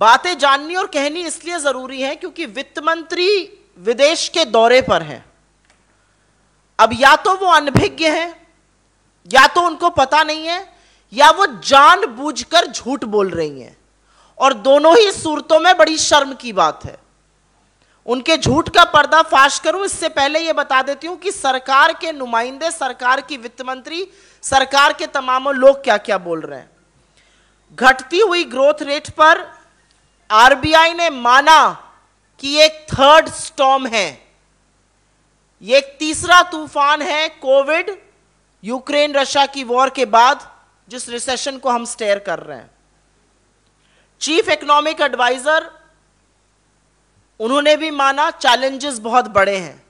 बातें जाननी और कहनी इसलिए जरूरी है क्योंकि वित्त मंत्री विदेश के दौरे पर हैं अब या तो वो अनभिज्ञ हैं या तो उनको पता नहीं है या वो जानबूझकर झूठ बोल रही हैं और दोनों ही सूरतों में बड़ी शर्म की बात है उनके झूठ का पर्दा फाश करूं इससे पहले यह बता देती हूं कि सरकार के नुमाइंदे सरकार की वित्त मंत्री सरकार के तमाम लोग क्या क्या बोल रहे हैं घटती हुई ग्रोथ रेट पर आरबीआई ने माना कि एक थर्ड स्टॉम है ये एक तीसरा तूफान है कोविड यूक्रेन रशिया की वॉर के बाद जिस रिसेशन को हम स्टेयर कर रहे हैं चीफ इकोनॉमिक एडवाइजर उन्होंने भी माना चैलेंजेस बहुत बड़े हैं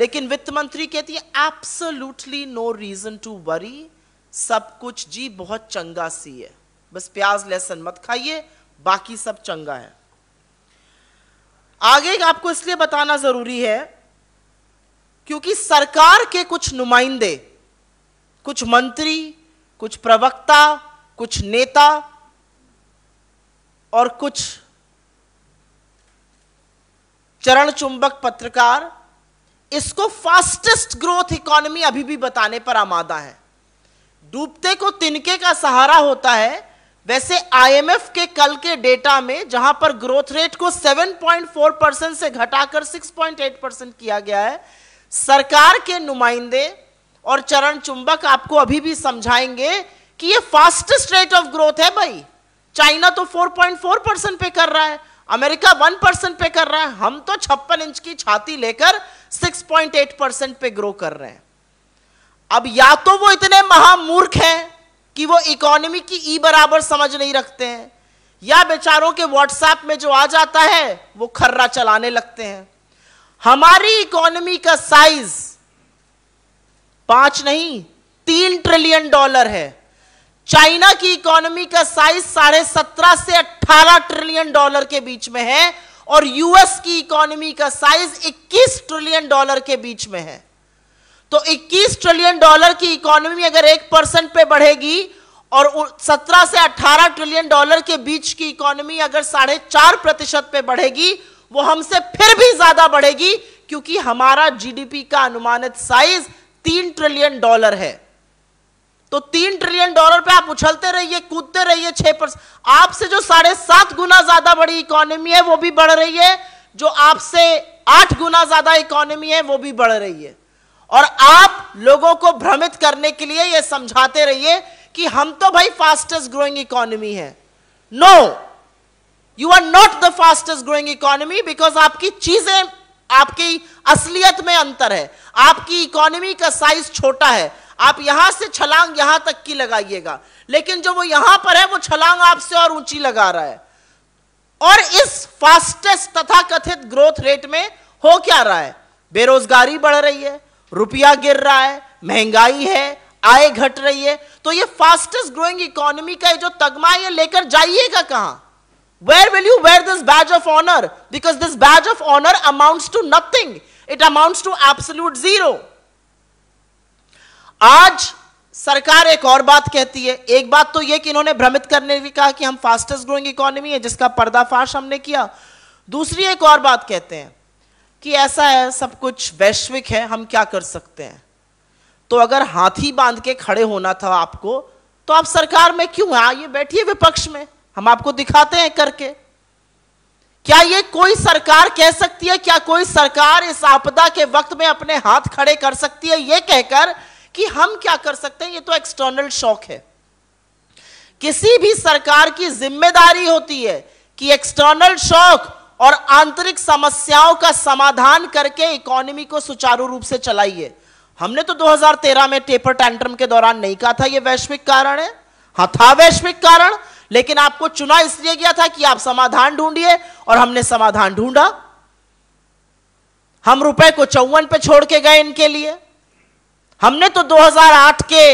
लेकिन वित्त मंत्री कहती है absolutely no reason to worry सब कुछ जी बहुत चंगा सी है बस प्याज लहसुन मत खाइए बाकी सब चंगा है आगे आपको इसलिए बताना जरूरी है क्योंकि सरकार के कुछ नुमाइंदे कुछ मंत्री कुछ प्रवक्ता कुछ नेता और कुछ चरण चुंबक पत्रकार इसको फास्टेस्ट ग्रोथ इकोनॉमी अभी भी बताने पर आमादा है डूबते को तिनके का सहारा होता है वैसे आईएमएफ के कल के डेटा में जहां पर ग्रोथ रेट को 7.4 परसेंट से घटाकर 6.8 परसेंट किया गया है सरकार के नुमाइंदे और चरण चुंबक आपको अभी भी समझाएंगे कि ये फास्टेस्ट रेट ऑफ ग्रोथ है भाई चाइना तो 4.4 परसेंट पे कर रहा है अमेरिका 1 परसेंट पे कर रहा है हम तो छप्पन इंच की छाती लेकर 6.8 परसेंट पे ग्रो कर रहे हैं अब या तो वो इतने महामूर्ख हैं कि वो इकोनॉमी की ई e बराबर समझ नहीं रखते हैं या बेचारों के व्हाट्सएप में जो आ जाता है वो खर्रा चलाने लगते हैं हमारी इकोनॉमी का साइज पांच नहीं तीन ट्रिलियन डॉलर है चाइना की इकोनॉमी का साइज साढ़े सत्रह से अट्ठारह ट्रिलियन डॉलर के बीच में है और यूएस की इकोनॉमी का साइज 21 ट्रिलियन डॉलर के बीच में है तो 21 ट्रिलियन डॉलर की इकोनॉमी अगर एक परसेंट पे बढ़ेगी और 17 से 18 ट्रिलियन डॉलर के बीच की इकोनॉमी अगर साढ़े चार प्रतिशत पे बढ़ेगी वो हमसे फिर भी ज्यादा बढ़ेगी क्योंकि हमारा जीडीपी का अनुमानित साइज तीन ट्रिलियन डॉलर है तो तीन ट्रिलियन डॉलर पे आप उछलते रहिए कूदते रहिए छह परसेंट आपसे जो साढ़े सात गुना ज्यादा बड़ी इकोनॉमी है वो भी बढ़ रही है जो आपसे आठ गुना ज्यादा इकोनॉमी है वो भी बढ़ रही है और आप लोगों को भ्रमित करने के लिए यह समझाते रहिए कि हम तो भाई फास्टेस्ट ग्रोइंग इकोनॉमी है no you are not the fastest growing economy because आपकी चीजें आपकी असलियत में अंतर है आपकी इकोनॉमी का साइज छोटा है आप यहां से छलांग यहां तक की लगाइएगा लेकिन जो वो यहां पर है वो छलांग आपसे और ऊंची लगा रहा है और इस फास्टेस्ट तथा कथित ग्रोथ रेट में हो क्या रहा है बेरोजगारी बढ़ रही है रुपया गिर रहा है महंगाई है आय घट रही है तो ये फास्टेस्ट ग्रोइंग इकोनॉमी का जो तगमा है लेकर जाइएगा कहां where will you wear this badge of honour because this badge of honour amounts to nothing it amounts to absolute zero आज सरकार एक और बात कहती है एक बात तो यह कि इन्होंने भ्रमित करने भी कहा कि हम फास्टेस्ट ग्रोइंग इकोनॉमी है जिसका पर्दाफाश हमने किया दूसरी एक और बात कहते हैं कि ऐसा है सब कुछ वैश्विक है हम क्या कर सकते हैं तो अगर हाथी बांध के खड़े होना था आपको तो आप सरकार में क्यों है आइए बैठिए विपक्ष में हम आपको दिखाते हैं करके क्या ये कोई सरकार कह सकती है क्या कोई सरकार इस आपदा के वक्त में अपने हाथ खड़े कर सकती है ये कहकर कि हम क्या कर सकते हैं ये तो एक्सटर्नल शॉक है किसी भी सरकार की जिम्मेदारी होती है कि एक्सटर्नल शॉक और आंतरिक समस्याओं का समाधान करके इकोनॉमी को सुचारू रूप से चलाइए हमने तो 2013 में टेपर टेंट्रम के दौरान नहीं कहा था यह वैश्विक कारण है हाँ था वैश्विक कारण लेकिन आपको चुना इसलिए गया था कि आप समाधान ढूंढिए और हमने समाधान ढूंढा हम रुपए को चौवन पे छोड़ के गए इनके लिए हमने तो 2008 के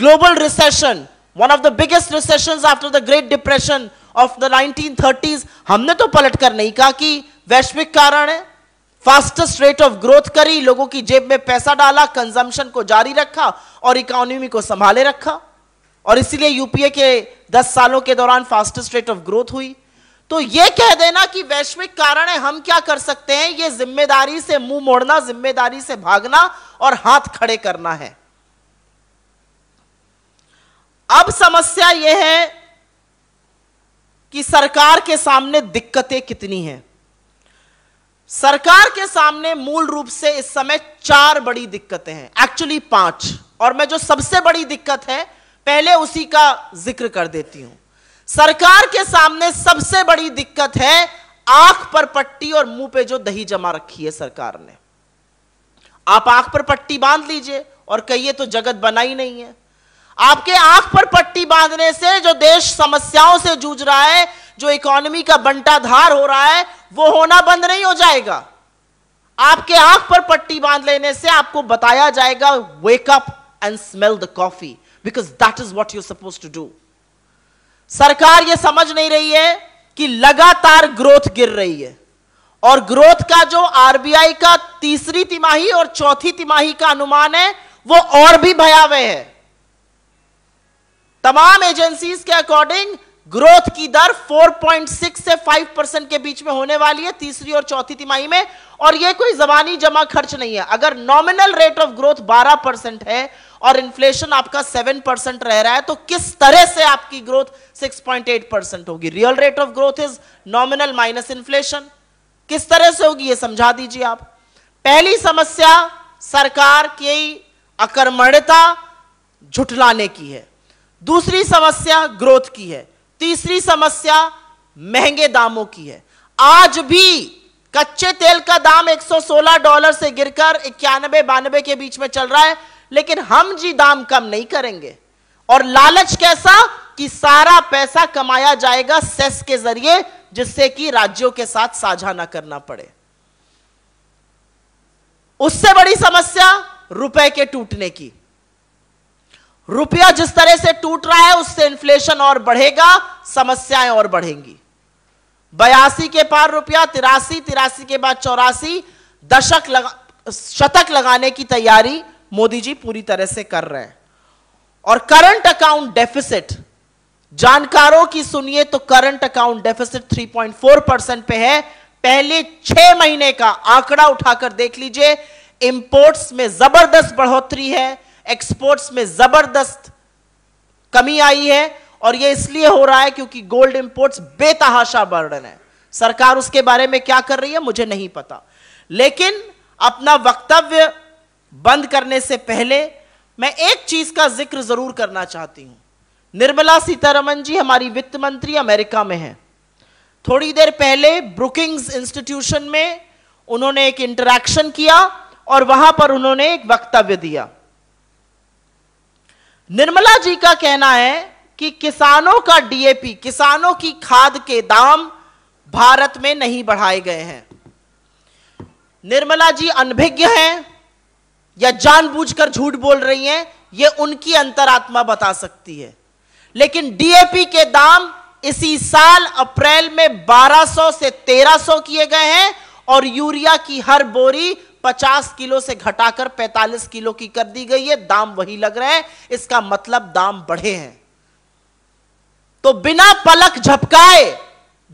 global recession one of the biggest recessions after the great depression of the 1930s हमने तो पलट कर नहीं कहा कि वैश्विक कारण है फास्टेस्ट रेट ऑफ ग्रोथ करी लोगों की जेब में पैसा डाला कंजम्पशन को जारी रखा और इकोनॉमी को संभाले रखा और इसीलिए यूपीए के 10 सालों के दौरान फास्टेस्ट रेट ऑफ ग्रोथ हुई तो यह कह देना कि वैश्विक कारण है हम क्या कर सकते हैं यह जिम्मेदारी से मुंह मोड़ना जिम्मेदारी से भागना और हाथ खड़े करना है अब समस्या यह है कि सरकार के सामने दिक्कतें कितनी हैं सरकार के सामने मूल रूप से इस समय चार बड़ी दिक्कतें हैं एक्चुअली पांच और मैं जो सबसे बड़ी दिक्कत है पहले उसी का जिक्र कर देती हूं सरकार के सामने सबसे बड़ी दिक्कत है आंख पर पट्टी और मुंह पे जो दही जमा रखी है सरकार ने आप आंख पर पट्टी बांध लीजिए और कहिए तो जगत बना ही नहीं है आपके आंख पर पट्टी बांधने से जो देश समस्याओं से जूझ रहा है जो इकोनॉमी का बंटाधार हो रहा है वो होना बंद नहीं हो जाएगा आपके आंख पर पट्टी बांध लेने से आपको बताया जाएगा wake up and smell the coffee because that is what you suppose to do सरकार यह समझ नहीं रही है कि लगातार ग्रोथ गिर रही है और ग्रोथ का जो आरबीआई का तीसरी तिमाही और चौथी तिमाही का अनुमान है वो और भी भयावह है तमाम एजेंसीज के अकॉर्डिंग ग्रोथ की दर 4.6 से 5 परसेंट के बीच में होने वाली है तीसरी और चौथी तिमाही में और यह कोई जबानी जमा खर्च नहीं है अगर nominal rate of growth 12 percent है और इन्फ्लेशन आपका 7 परसेंट रह रहा है तो किस तरह से आपकी ग्रोथ 6.8 परसेंट होगी real rate of growth is nominal minus inflation किस तरह से होगी यह समझा दीजिए आप पहली समस्या सरकार की अकर्मण्यता झुटलाने की है दूसरी समस्या ग्रोथ की है तीसरी समस्या महंगे दामों की है आज भी कच्चे तेल का दाम 116 डॉलर से गिरकर इक्यानबे बानबे के बीच में चल रहा है लेकिन हम जी दाम कम नहीं करेंगे और लालच कैसा कि सारा पैसा कमाया जाएगा सेस के जरिए जिससे कि राज्यों के साथ साझा ना करना पड़े उससे बड़ी समस्या रुपए के टूटने की रुपया जिस तरह से टूट रहा है उससे इन्फ्लेशन और बढ़ेगा समस्याएं और बढ़ेंगी बयासी के पार रुपया तिरासी तिरासी के बाद चौरासी दशक लगा शतक लगाने की तैयारी मोदी जी पूरी तरह से कर रहे हैं और करंट अकाउंट डेफिसिट जानकारों की सुनिए तो करंट अकाउंट डेफिसिट 3.4 परसेंट पे है पहले छह महीने का आंकड़ा उठाकर देख लीजिए इंपोर्ट्स में जबरदस्त बढ़ोतरी है एक्सपोर्ट्स में जबरदस्त कमी आई है और यह इसलिए हो रहा है क्योंकि गोल्ड इंपोर्ट्स बेतहाशा बर्डन है सरकार उसके बारे में क्या कर रही है मुझे नहीं पता लेकिन अपना वक्तव्य बंद करने से पहले मैं एक चीज का जिक्र जरूर करना चाहती हूं निर्मला सीतारमन जी हमारी वित्त मंत्री अमेरिका में हैं थोड़ी देर पहले ब्रुकिंग्स इंस्टीट्यूशन में उन्होंने एक इंटरैक्शन किया और वहां पर उन्होंने एक वक्तव्य दिया निर्मला जी का कहना है कि किसानों का डीएपी किसानों की खाद के दाम भारत में नहीं बढ़ाए गए हैं निर्मला जी अनभिज्ञ हैं या जानबूझकर झूठ बोल रही हैं यह उनकी अंतरात्मा बता सकती है लेकिन डीएपी के दाम इसी साल अप्रैल में 1200 से 1300 किए गए हैं और यूरिया की हर बोरी 50 किलो से घटाकर 45 किलो की कर दी गई है दाम वही लग रहे हैं इसका मतलब दाम बढ़े हैं तो बिना पलक झपकाए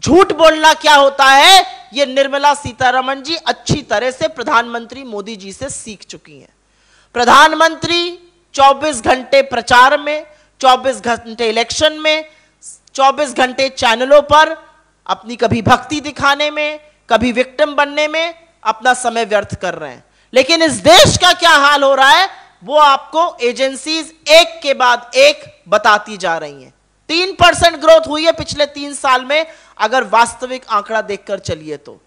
झूठ बोलना क्या होता है यह निर्मला सीतारमण जी अच्छी तरह से प्रधानमंत्री मोदी जी से सीख चुकी हैं प्रधानमंत्री 24 घंटे प्रचार में 24 घंटे इलेक्शन में 24 घंटे चैनलों पर अपनी कभी भक्ति दिखाने में कभी विक्टिम बनने में अपना समय व्यर्थ कर रहे हैं लेकिन इस देश का क्या हाल हो रहा है वो आपको एजेंसीज एक के बाद एक बताती जा रही हैं तीन परसेंट ग्रोथ हुई है पिछले तीन साल में अगर वास्तविक आंकड़ा देखकर चलिए तो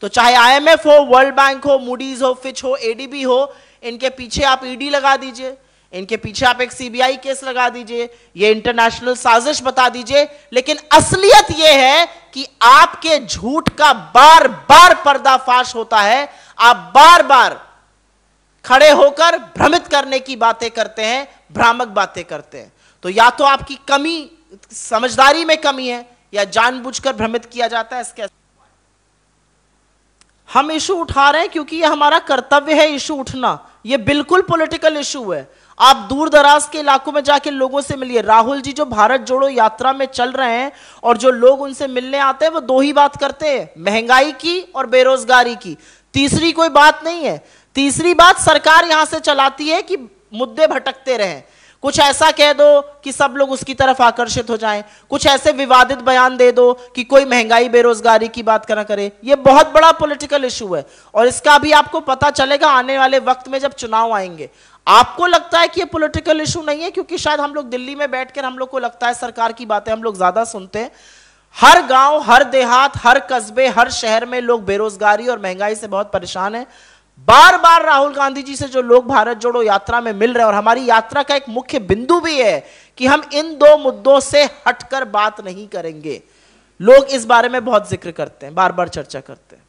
तो चाहे आईएमएफ हो वर्ल्ड बैंक हो मूडीज हो फिच हो एडीबी हो इनके पीछे आप ईडी e लगा दीजिए इनके पीछे आप एक सीबीआई केस लगा दीजिए ये इंटरनेशनल साजिश बता दीजिए लेकिन असलियत यह है कि आपके झूठ का बार बार पर्दाफाश होता है आप बार बार खड़े होकर भ्रमित करने की बातें करते हैं भ्रामक बातें करते हैं तो या तो आपकी कमी समझदारी में कमी है या जानबूझकर भ्रमित किया जाता है इसके हम इशू उठा रहे हैं क्योंकि यह हमारा कर्तव्य है इशू उठना ये बिल्कुल पॉलिटिकल इशू है आप दूर दराज के इलाकों में जाके लोगों से मिलिए राहुल जी जो भारत जोड़ो यात्रा में चल रहे हैं और जो लोग उनसे मिलने आते हैं वो दो ही बात करते हैं महंगाई की और बेरोजगारी की तीसरी कोई बात नहीं है तीसरी बात सरकार यहां से चलाती है कि मुद्दे भटकते रहें कुछ ऐसा कह दो कि सब लोग उसकी तरफ आकर्षित हो जाएं कुछ ऐसे विवादित बयान दे दो कि कोई महंगाई बेरोजगारी की बात करा करे ये बहुत बड़ा पॉलिटिकल इशू है और इसका भी आपको पता चलेगा आने वाले वक्त में जब चुनाव आएंगे आपको लगता है कि ये पॉलिटिकल इशू नहीं है क्योंकि शायद हम लोग दिल्ली में बैठकर हम लोग को लगता है सरकार की बातें हम लोग ज्यादा सुनते हैं हर गांव हर देहात हर कस्बे हर शहर में लोग बेरोजगारी और महंगाई से बहुत परेशान हैं बार बार राहुल गांधी जी से जो लोग भारत जोड़ो यात्रा में मिल रहे और हमारी यात्रा का एक मुख्य बिंदु भी है कि हम इन दो मुद्दों से हटकर बात नहीं करेंगे लोग इस बारे में बहुत जिक्र करते हैं बार बार चर्चा करते हैं